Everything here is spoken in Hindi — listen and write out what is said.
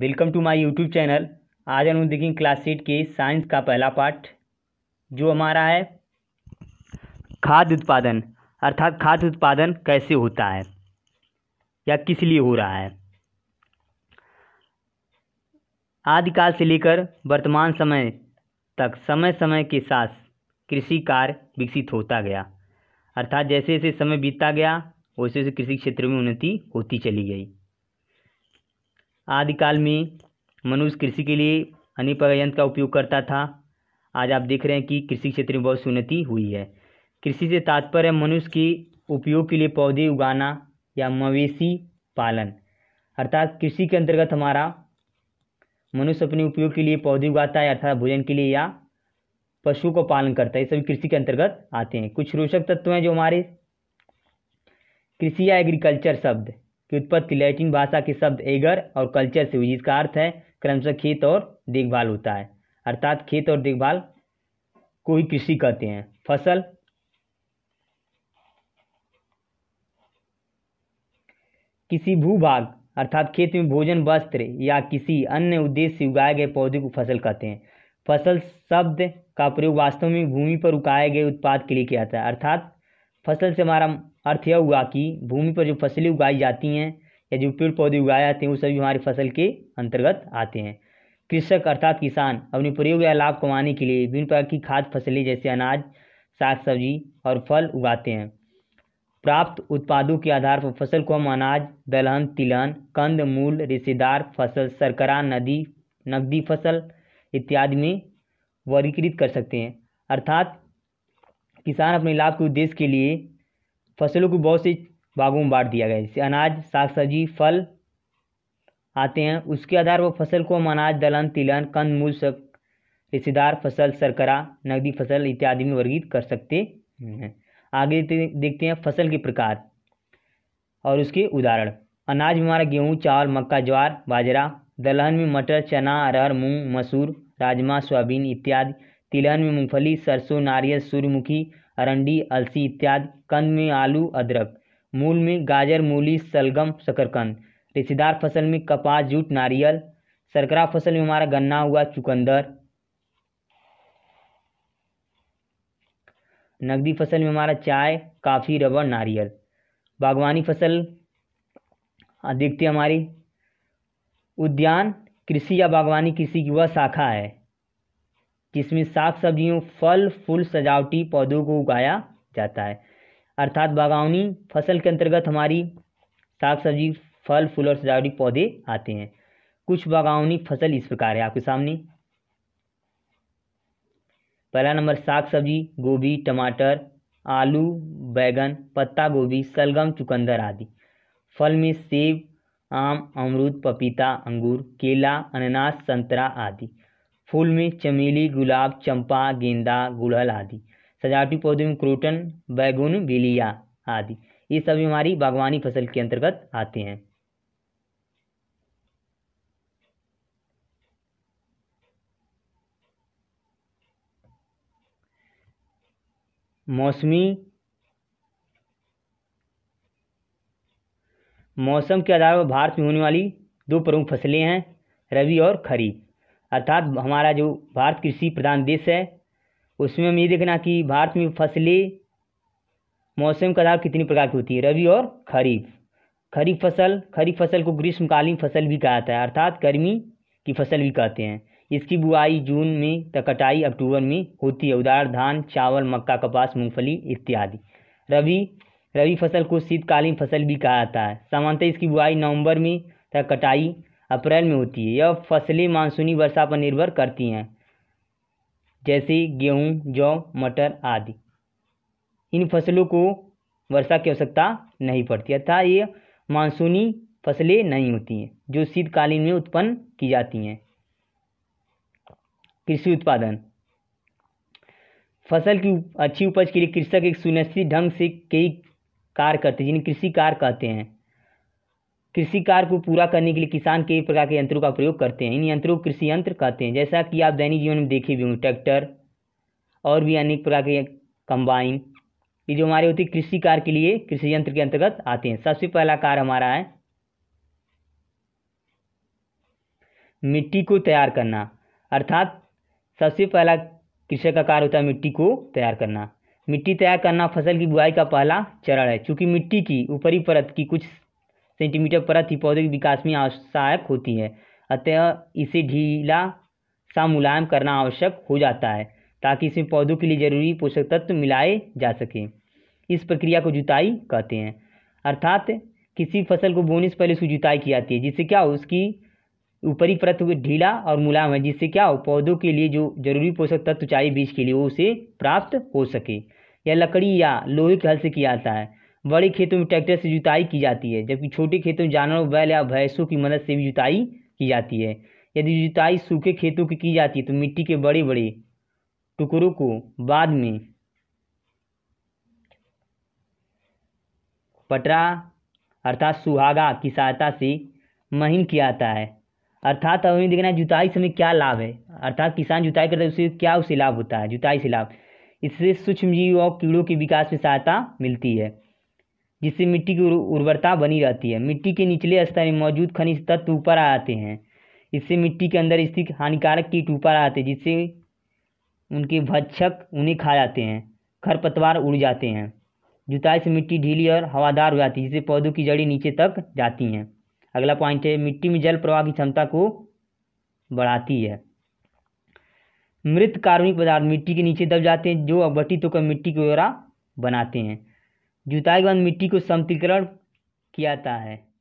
welcome to my YouTube channel आज हम देखेंगे क्लास एट के साइंस का पहला पार्ट जो हमारा है खाद्य उत्पादन अर्थात खाद्य उत्पादन कैसे होता है या किस लिए हो रहा है आदिकाल से लेकर वर्तमान समय तक समय समय के साथ कृषि कार्य विकसित होता गया अर्थात जैसे जैसे समय बीतता गया वैसे वैसे कृषि क्षेत्र में उन्नति होती चली गई आदिकाल में मनुष्य कृषि के लिए अनेक प्रकार यंत्र का उपयोग करता था आज आप देख रहे हैं कि कृषि क्षेत्र में बहुत उन्नति हुई है कृषि से तात्पर्य मनुष्य के उपयोग के लिए पौधे उगाना या मवेशी पालन अर्थात कृषि के अंतर्गत हमारा मनुष्य अपने उपयोग के लिए पौधे उगाता है अर्थात भोजन के लिए या पशु को पालन करता है ये सभी कृषि के अंतर्गत आते हैं कुछ रोचक तत्व हैं जो हमारे कृषि या एग्रीकल्चर शब्द की उत्पत्ति लैटिन भाषा के शब्द एगर और कल्चर से हुई जिसका अर्थ है क्रमशः खेत और देखभाल होता है अर्थात खेत और देखभाल को ही कृषि कहते हैं फसल किसी भूभाग अर्थात खेत में भोजन वस्त्र या किसी अन्य उद्देश्य से उगाए गए पौधे को फसल कहते हैं फसल शब्द का प्रयोग वास्तव में भूमि पर उगाए गए उत्पाद के लिए किया जाता है अर्थात फसल से हमारा अर्थ यह हुआ कि भूमि पर जो फसलें उगाई जाती हैं या जो पेड़ पौधे उगाए जाते हैं वो सभी हमारी फसल के अंतर्गत आते हैं कृषक अर्थात किसान अपने प्रयोग या लाभ कमाने के लिए विभिन्न प्रकार की खाद्य फसलें जैसे अनाज साग सब्जी और फल उगाते हैं प्राप्त उत्पादों के आधार पर फसल को हम अनाज दलहन तिलहन कंद मूल रेशेदार फसल सरकरा नदी नकदी फसल इत्यादि में वर्गीकृत कर सकते हैं अर्थात किसान अपने लाभ के उद्देश्य के लिए फसलों को बहुत सी भागों में बांट दिया गया है जैसे अनाज साग सब्जी फल आते हैं उसके आधार पर फसल को हम अनाज दलहन तिलहन कंद मूल सक रिश्तेदार फसल सरकरा नकदी फसल इत्यादि में वर्गीत कर सकते हैं आगे देखते हैं फसल के प्रकार और उसके उदाहरण अनाज में हमारा गेहूँ चावल मक्का ज्वार बाजरा दलहन में मटर चना अरहर मूंग मसूर राजमा सोयाबीन इत्यादि तिलहन में मूंगफली सरसों नारियल सूर्यमुखी अरंडी अलसी इत्यादि कंद में आलू अदरक मूल में गाजर मूली सलगम शकरकंद रेशेदार फसल में कपास जूट नारियल सरकरा फसल में हमारा गन्ना हुआ चुकंदर नकदी फसल में हमारा चाय काफ़ी रबर नारियल बागवानी फसल अधिकती हमारी उद्यान कृषि या बागवानी कृषि की वह शाखा है जिसमें साग सब्जियों फल फूल सजावटी पौधों को उगाया जाता है अर्थात बागवानी फसल के अंतर्गत हमारी साग सब्जी फल फूल और सजावटी पौधे आते हैं कुछ बागवानी फसल इस प्रकार है आपके सामने पहला नंबर साग सब्जी गोभी टमाटर आलू बैगन पत्ता गोभी सलगम चुकंदर आदि फल में सेब आम अमरूद पपीता अंगूर केला अनानास संतरा आदि फूल में चमेली गुलाब चंपा गेंदा गुड़हल आदि सजावटी पौधे में क्रोटन बैगुन बिलिया आदि ये सभी हमारी बागवानी फसल के अंतर्गत आते हैं मौसमी मौसम के आधार पर भारत में होने वाली दो प्रमुख फसलें हैं रबी और खरीफ अर्थात हमारा जो भारत कृषि प्रधान देश है उसमें हम ये देखना कि भारत में फसलें मौसम के आधार कितनी प्रकार की होती है रबी और खरीफ खरीफ फसल खरीफ फसल को ग्रीष्मकालीन फसल भी कहा जाता है अर्थात गर्मी की फसल भी कहते हैं इसकी बुआई जून में तक कटाई अक्टूबर में होती है उदाहरण धान चावल मक्का कपास मूंगफली इत्यादि रबी रबी फसल को शीतकालीन फसल भी कहा जाता है सामान्यतः इसकी बुआई नवंबर में तक कटाई अप्रैल में होती है यह फसलें मानसूनी वर्षा पर निर्भर करती हैं जैसे गेहूं जौ मटर आदि इन फसलों को वर्षा की आवश्यकता नहीं पड़ती अर्थात ये मानसूनी फसलें नहीं होती हैं जो शीतकालीन में उत्पन्न की जाती हैं कृषि उत्पादन फसल की अच्छी उपज के लिए कृषक एक सुनिश्चित ढंग से कई कार्य करते हैं जिन्हें कृषि कार्य कहते हैं कृषि कार्य को पूरा करने के लिए किसान कई प्रकार के यंत्रों का प्रयोग करते हैं इन यंत्रों को कृषि यंत्र कहते हैं जैसा कि आप दैनिक जीवन में देखे भी होंगे ट्रैक्टर और भी अनेक प्रकार के कंबाइन ये जो हमारे होते कृषि कार्य के लिए कृषि यंत्र के अंतर्गत आते हैं सबसे पहला कार्य हमारा है मिट्टी को तैयार करना अर्थात सबसे पहला कृषक का कार्य होता है मिट्टी को तैयार करना मिट्टी तैयार करना फसल की बुआई का पहला चरण है क्योंकि मिट्टी की ऊपरी परत की कुछ सेंटीमीटर परत ही पौधे के विकास में आवश्यक होती है अतः इसे ढीला सा मुलायम करना आवश्यक हो जाता है ताकि इसमें पौधों के लिए जरूरी पोषक तत्व मिलाए जा सकें इस प्रक्रिया को जुताई कहते हैं अर्थात किसी फसल को बोने से पहले उसकी जुताई की जाती है जिससे क्या हो उसकी ऊपरी परत ढीला और मुलायम है जिससे क्या हो पौधों के लिए जो जरूरी पोषक तत्व चाहिए बीज के लिए वो उसे प्राप्त हो सके यह लकड़ी या लोहे के हल से किया जाता है बड़े खेतों में ट्रैक्टर से जुताई की जाती है जबकि छोटे खेतों में जानवरों बैल या भैंसों की मदद से भी जुताई की जाती है यदि जुताई सूखे खेतों की की जाती है तो मिट्टी के बड़े बड़े टुकड़ों को बाद में पटरा अर्थात सुहागा की सहायता से महीन किया जाता है अर्थात हमें देखना है जुताई समय क्या लाभ है अर्थात किसान जुताई करता है तो उसे क्या उसे लाभ होता है जुताई से लाभ इससे सूक्ष्म जीव और कीड़ों के विकास में सहायता मिलती है जिससे मिट्टी की उर्वरता बनी रहती है मिट्टी के निचले स्तर में मौजूद खनिज तत्व ऊपर आते हैं इससे मिट्टी के अंदर स्थित हानिकारक कीट ऊपर आते हैं जिससे उनके भक्षक उन्हें खा जाते हैं खरपतवार उड़ जाते हैं जुताई से मिट्टी ढीली और हवादार हो जाती है जिससे पौधों की जड़ें नीचे तक जाती हैं अगला पॉइंट है मिट्टी में जल प्रवाह की क्षमता को बढ़ाती है मृत कार्बनिक पदार्थ मिट्टी के नीचे दब जाते हैं जो तो कर मिट्टी की ओरा बनाते हैं जुताई के बाद मिट्टी को समतलीकरण किया जाता है